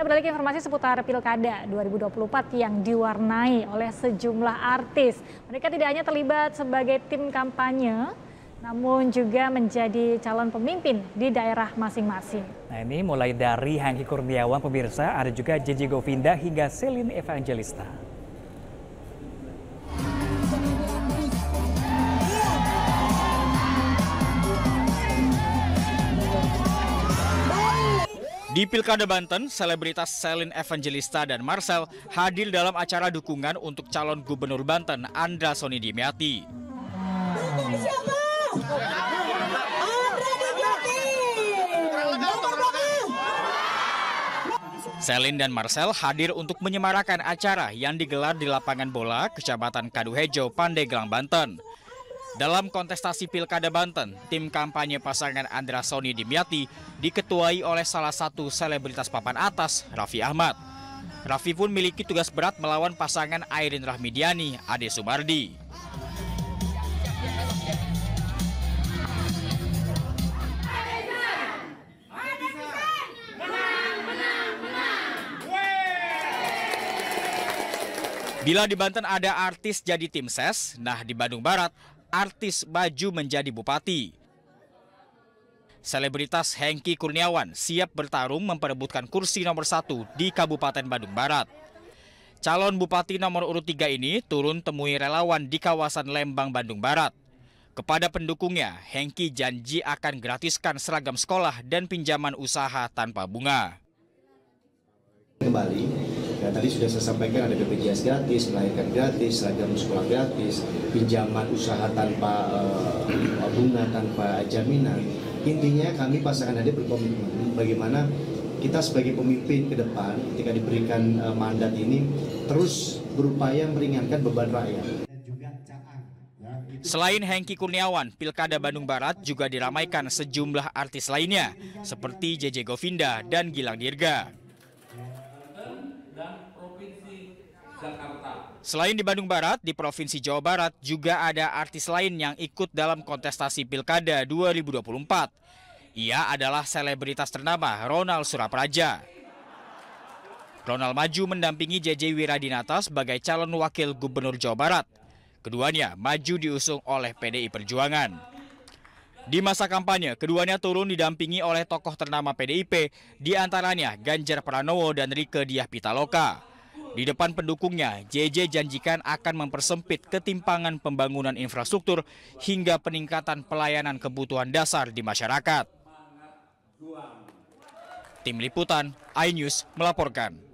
Kita beralih ke informasi seputar Pilkada 2024 yang diwarnai oleh sejumlah artis. Mereka tidak hanya terlibat sebagai tim kampanye, namun juga menjadi calon pemimpin di daerah masing-masing. Nah ini mulai dari Hanki Kurniawan pemirsa, ada juga Jiji Govinda hingga Selin Evangelista. Di Pilkada Banten, selebritas Selin Evangelista dan Marcel hadir dalam acara dukungan untuk calon gubernur Banten Andra Soni Dimiati. Selin dan Marcel hadir untuk menyemarakan acara yang digelar di lapangan bola Kecamatan Kaduhejo, Pandeglang, Banten. Dalam kontestasi Pilkada Banten, tim kampanye pasangan Andra Soni Dimyati diketuai oleh salah satu selebritas papan atas, Raffi Ahmad. Raffi pun memiliki tugas berat melawan pasangan Airin Rahmidiani, Ade Sumardi. Bila di Banten ada artis jadi tim ses, nah di Bandung Barat artis baju menjadi bupati. Selebritas Hengki Kurniawan siap bertarung memperebutkan kursi nomor satu di Kabupaten Bandung Barat. Calon Bupati nomor urut tiga ini turun temui relawan di kawasan Lembang, Bandung Barat. Kepada pendukungnya, Hengki janji akan gratiskan seragam sekolah dan pinjaman usaha tanpa bunga. Kembali dan nah, tadi sudah saya sampaikan ada BPJS gratis, melahirkan gratis, seragam sekolah gratis, pinjaman usaha tanpa uh, bunga, tanpa jaminan. Intinya kami pasangan hadir berkomitmen bagaimana kita sebagai pemimpin ke depan ketika diberikan uh, mandat ini terus berupaya meringankan beban rakyat. Ya. Selain Hengki Kurniawan, Pilkada Bandung Barat juga diramaikan sejumlah artis lainnya seperti JJ Govinda dan Gilang Dirga. Selain di Bandung Barat, di Provinsi Jawa Barat juga ada artis lain yang ikut dalam kontestasi Pilkada 2024. Ia adalah selebritas ternama Ronald Surapraja. Ronald maju mendampingi JJ Wiradinata sebagai calon wakil gubernur Jawa Barat. Keduanya maju diusung oleh PDI Perjuangan. Di masa kampanye, keduanya turun didampingi oleh tokoh ternama PDIP, diantaranya Ganjar Pranowo dan Rike Diah Pitaloka. Di depan pendukungnya, JJ janjikan akan mempersempit ketimpangan pembangunan infrastruktur hingga peningkatan pelayanan kebutuhan dasar di masyarakat. Tim Liputan, iNews melaporkan.